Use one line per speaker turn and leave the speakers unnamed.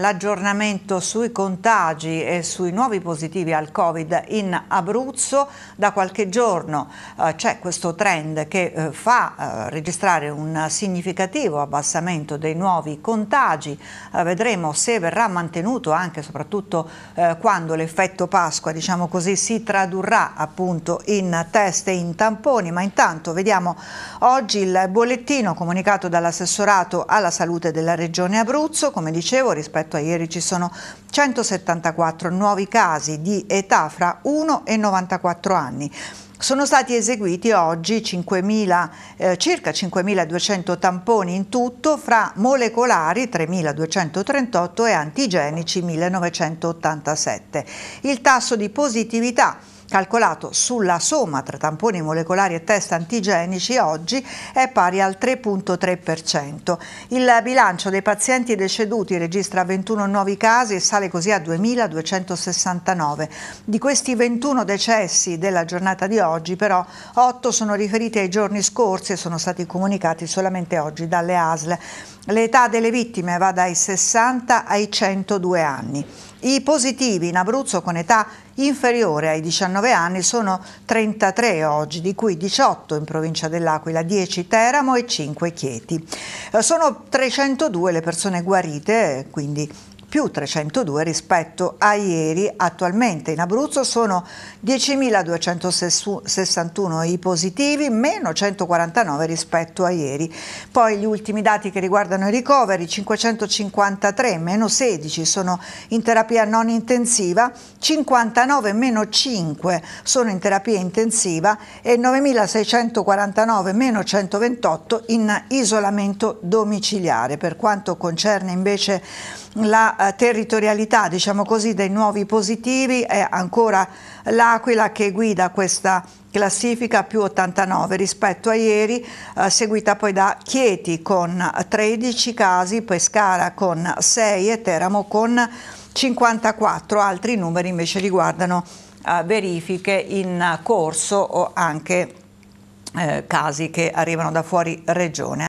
L'aggiornamento sui contagi e sui nuovi positivi al Covid in Abruzzo da qualche giorno eh, c'è questo trend che eh, fa eh, registrare un significativo abbassamento dei nuovi contagi. Eh, vedremo se verrà mantenuto anche e soprattutto eh, quando l'effetto Pasqua, diciamo così, si tradurrà appunto in test e in tamponi, ma intanto vediamo oggi il bollettino comunicato dall'assessorato alla salute della Regione Abruzzo, come dicevo rispetto rispetto a ieri ci sono 174 nuovi casi di età fra 1 e 94 anni. Sono stati eseguiti oggi 5 eh, circa 5.200 tamponi in tutto fra molecolari 3.238 e antigenici 1.987. Il tasso di positività calcolato sulla somma tra tamponi molecolari e test antigenici oggi è pari al 3.3%. Il bilancio dei pazienti deceduti registra 21 nuovi casi e sale così a 2.269. Di questi 21 decessi della giornata di oggi oggi, però 8 sono riferiti ai giorni scorsi e sono stati comunicati solamente oggi dalle ASL. L'età delle vittime va dai 60 ai 102 anni. I positivi in Abruzzo con età inferiore ai 19 anni sono 33 oggi, di cui 18 in provincia dell'Aquila, 10 Teramo e 5 Chieti. Eh, sono 302 le persone guarite, quindi più 302 rispetto a ieri. Attualmente in Abruzzo sono 10.261 i positivi, meno 149 rispetto a ieri. Poi gli ultimi dati che riguardano i ricoveri, 553 meno 16 sono in terapia non intensiva, 59 meno 5 sono in terapia intensiva e 9.649 meno 128 in isolamento domiciliare. Per quanto concerne invece la eh, territorialità diciamo così, dei nuovi positivi è ancora l'Aquila che guida questa classifica più 89 rispetto a ieri, eh, seguita poi da Chieti con 13 casi, Pescara con 6 e Teramo con 54, altri numeri invece riguardano eh, verifiche in corso o anche eh, casi che arrivano da fuori regione.